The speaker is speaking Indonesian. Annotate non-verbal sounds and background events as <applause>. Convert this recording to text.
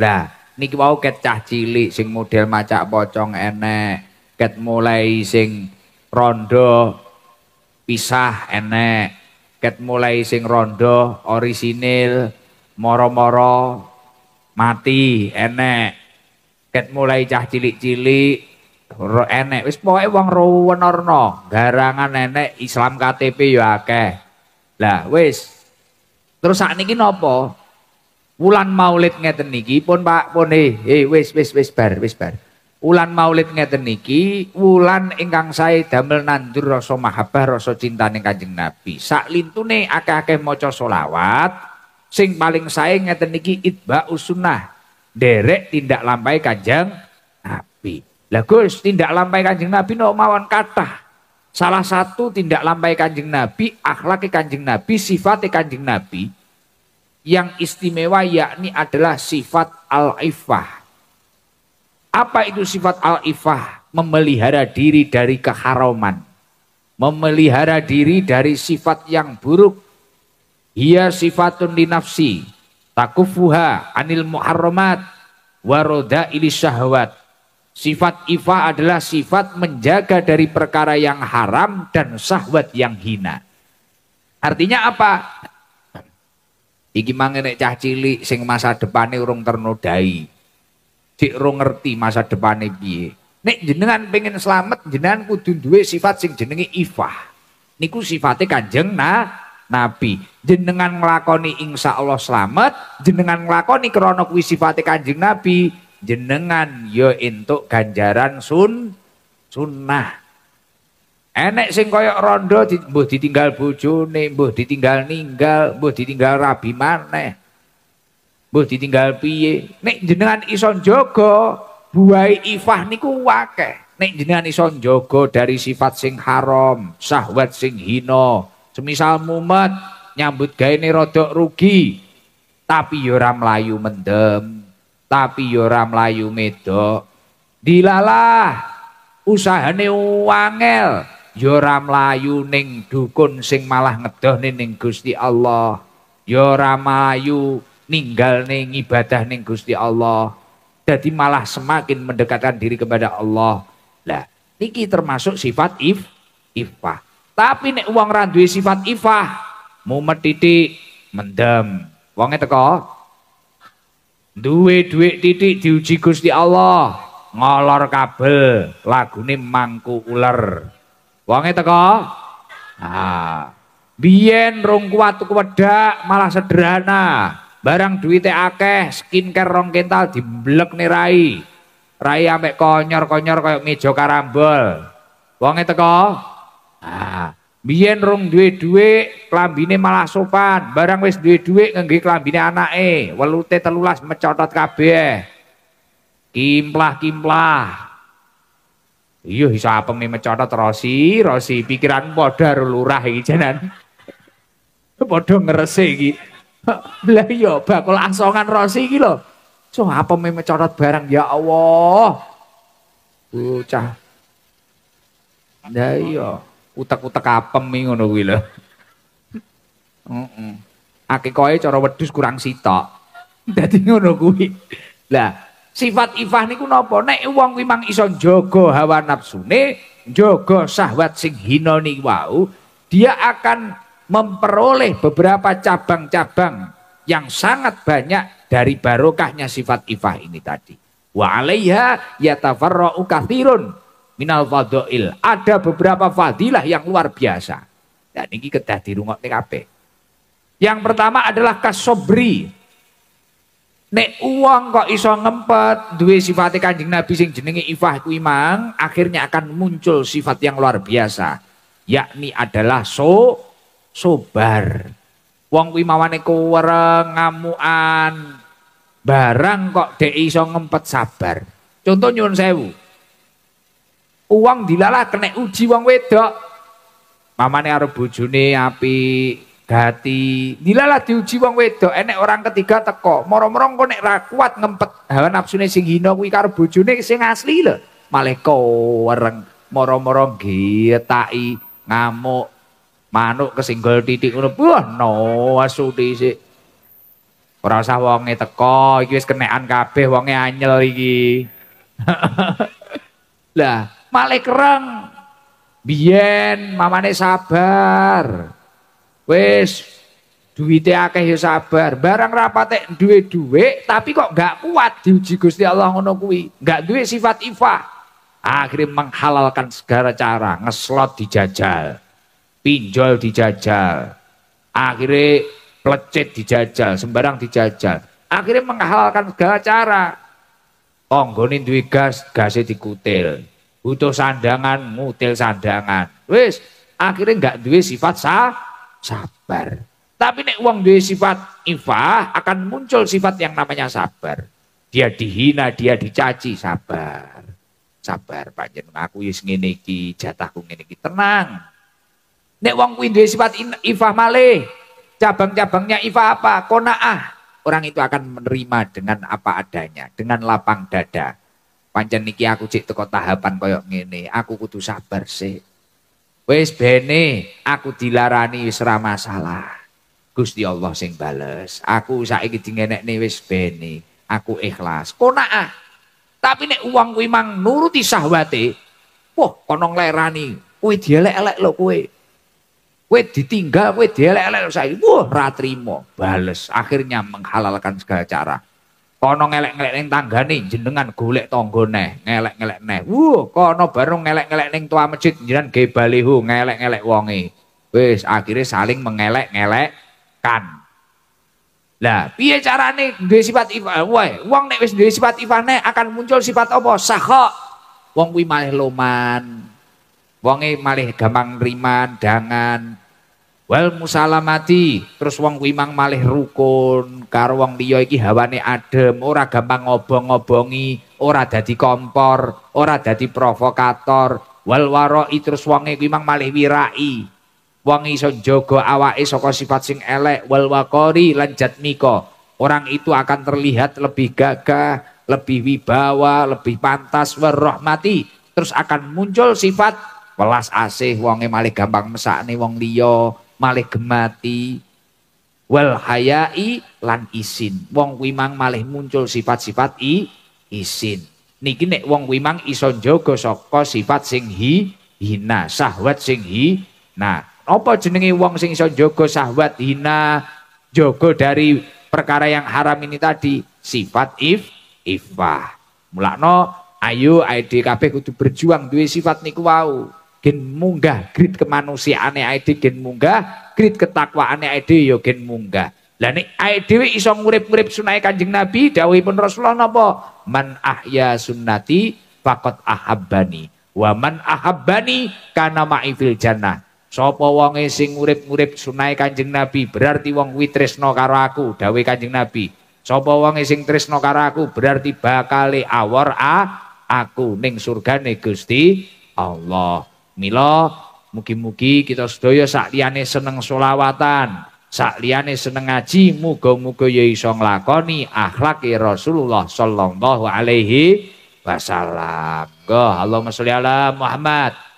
Lah, niki wau ket cah cilik sing model macak pocong enek, ket mulai sing rondo pisah enek, ket mulai sing rondo orisinil moro-moro mati enek, ket mulai cah cilik-cilik enek wis pokoke wong ruwenorno garangan enek Islam KTP ya akeh lah wis terus sakniki nopo, Wulan Maulid ngeten niki pun Pak pun eh hey, eh, wis wis wis bar wis bar. Wulan Maulid ngeten niki wulan ingkang saya damel nandur rasa mahabbah rasa ning Kanjeng Nabi. Sak lintune akeh-akeh maca selawat sing paling saya ngeten niki itba usunah derek tindak lampai Kanjeng Nabi. Lah Gus, tindak lampai Kanjeng Nabi no mawon kathah. Salah satu tindak lampai Kanjeng Nabi, akhlaki Kanjeng Nabi, sifatnya Kanjeng Nabi, yang istimewa yakni adalah sifat al-ifah. Apa itu sifat al-ifah? Memelihara diri dari keharaman. Memelihara diri dari sifat yang buruk. Ia sifatun di nafsi. Takufuha anil muharramat. Waroda ilis syahwat. Sifat ifa adalah sifat menjaga dari perkara yang haram dan syahwat yang hina. Artinya apa? Iki mangke nek cah cilik sing masa depane urung ternodai. Cik urung ngerti masa depane piye. Nek jenengan pengen selamat, jenengan kudu duwe sifat sing jenenge ifah. Niku sifatnya kanjeng nah, Nabi. Jenengan nglakoni insya Allah selamat, jenengan nglakoni krana kuwi sifate kanjeng Nabi, jenengan yo ya entuk ganjaran sun sunnah. Enek sing koyok rondo di, buh ditinggal bojone, buh ditinggal ninggal, buh ditinggal rabi maneh. buh ditinggal piye? Nek jenengan Ison Jogo buai ifah niku wake. Nek jenengan Ison Jogo dari sifat sing haram, sahwat sing hino. semisal mumet, nyambut gaene rodok rugi, tapi yora ya melayu mendem, tapi yora ya melayu medok. Dilalah usahane wangel, Yora ya Melayu ning dukun sing malah ngedohne ning Gusti Allah Yora ya Melayu ninggal ning ibadah ning Gusti Allah jadi malah semakin mendekatkan diri kepada Allah lah niki termasuk sifat if ifah tapi nek uang randui sifat ifah mumet titik mendem Uangnya teko duwe duit titik diuji Gusti Allah ngolor kabel lagu nih mangku ular Wonge teko. Ah. biyen rong kuat tuku wedak malah sederhana. Barang duite akeh, skincare rong kental diblek nih rai. Rai ambek konyor-konyor kayak meja karambol. Wonge teko. Ah. biyen rong duwe dhuwit, klambine malah sopan. Barang wis duwe dhuwit ngengge klambine anake, welute telulas mecotot kabeh. Kimplah-kimplah, Iya iso apeme mecotot Rosi, Rosi pikiran bodoh lurah iki jenan. <laughs> Padha ngerese iki. <laughs> Lah iya bakul asongan Rosi iki lho. So apeme mecotot barang ya Allah. Bocah. Lah iya utek-utek apem iki ngono kuwi lho. Heeh. <laughs> Akeh cara wedhus kurang sitok. Dadi ngono kuwi. Lah Sifat ifah niku nopo Nek wong kuwi mang iso njaga hawa nafsune, jogo syahwat sing hina niku wau, dia akan memperoleh beberapa cabang-cabang yang sangat banyak dari barokahnya sifat ifah ini tadi. Wa alaiha yatafarra'u kathirun minal fadha'il. Ada beberapa fadilah yang luar biasa. Dan ini kedah dirungok kabeh. Yang pertama adalah kasobri, Nek uang kok iso ngempet duwe sifat Kanjeng Nabi sing jenenge ifah ku imang, akhirnya akan muncul sifat yang luar biasa, yakni adalah so sobar. Uang kuwi mawane kuwereng, ngamuan barang kok dek iso ngempet sabar. Contoh nyuwun sewu. Uang dilalah kena uji wong wedok. Mamane arep bojone api dati dilalah diuji wong wedok enek orang ketiga teko morong-morong engko nek ra kuat ngempet hawa nafsune sing hina kuwi karo bojone sing asli lho malah kowereng morong moro getaki ngamuk manuk kesinggol titik ngono wah no asu sik ora usah wonge teko iki wis kenekan kabeh wonge anyel iki <laughs> lah malah kereng biyen mamane sabar Wes duitnya akeh ya sabar. Barang rapate duwe duwe tapi kok gak kuat diuji Gusti Allah ngono kuwi. Gak duwe sifat ifa. Akhirnya menghalalkan segala cara, ngeslot dijajal, pinjol dijajal, akhirnya plecet dijajal, sembarang dijajal. Akhirnya menghalalkan segala cara. tonggonin duit gas, gasnya dikutil. Butuh sandangan, ngutil sandangan. wes akhirnya nggak duit sifat sah sabar. Tapi nek wong duwe sifat ifah akan muncul sifat yang namanya sabar. Dia dihina, dia dicaci, sabar. Sabar panjen aku wis ngene iki, jatahku ngene iki. Tenang. Nek wong kuwi duwe sifat ifah malih, cabang-cabangnya ifah apa? Konaah. Orang itu akan menerima dengan apa adanya, dengan lapang dada. Panjen niki aku cek teko tahapan koyok ngene, aku kudu sabar sih Wes bene aku dilarani wis ora masalah. Gusti Allah sing bales. Aku saiki dingenekne wis bene. Aku ikhlas. Konaah. Tapi nek uang kuwi mang nuruti sahwate, wah kono nglerani. Kuwi dielek-elek lho kue. Kowe ditinggal, kowe dielek-elek saiki. Wah, ra trimo. Bales. Akhirnya menghalalkan segala cara kono ngelek-ngelek tangga nih jenengan golek tonggo neh ngelek-ngelek neh wuh kono baru ngelek-ngelek neng tua masjid jenengan gebalihu balihu ngelek-ngelek wonge Wes akhirnya saling mengelek kan. lah piye carane duwe sifat ifa eh, Wah, uang nek wes sifat sifat neh akan muncul sifat apa sakha wong kuwi malih loman uangnya malih gampang riman dangan wal musalamati terus wong wimang maleh malih rukun karo wong liya iki hawane adem ora gampang ngobong-ngobongi ora dadi kompor ora dadi provokator wal waroi terus wong kuwi mang malih wirai wong iso jogo awake saka sifat sing elek wal waqori lan jatmika orang itu akan terlihat lebih gagah lebih wibawa lebih pantas warahmati terus akan muncul sifat welas asih wonge malih gampang mesakne wong liya malih gemati wal hayai lan isin. Wong kuwi mang malih muncul sifat-sifat i isin. Niki nek wong kuwi mang iso njogo saka sifat sing hi hina, sahwat sing hi. Nah, apa jenenge wong sing iso njogo sahwat hina, joko dari perkara yang haram ini tadi? Sifat if ifah. Mulakno ayo kabeh kudu berjuang duwe sifat niku wau gen munggah grit ya ae gen munggah grit ketakwaan ae dhewe yo ya gen munggah lah nek ae dhewe iso ngurip-ngurip sunahe Kanjeng Nabi dawuhipun Rasulullah napa man ahya sunnati faqad ahabbani wa man ahabbani kana ma'i fil jannah sapa wonge sing ngurip-ngurip sunahe Kanjeng Nabi berarti wong kuwi tresno karo aku dawuh Kanjeng Nabi sapa wong sing tresno karo aku berarti bakale awor a aku ning surgane Gusti Allah Mila mugi-mugi kita sedaya sakliyane seneng solawatan, sakliyane seneng ngaji, muga-muga ya iso nglakoni akhlaki e Rasulullah sallallahu alaihi wasallam. Allahumma sholli ala Muhammad.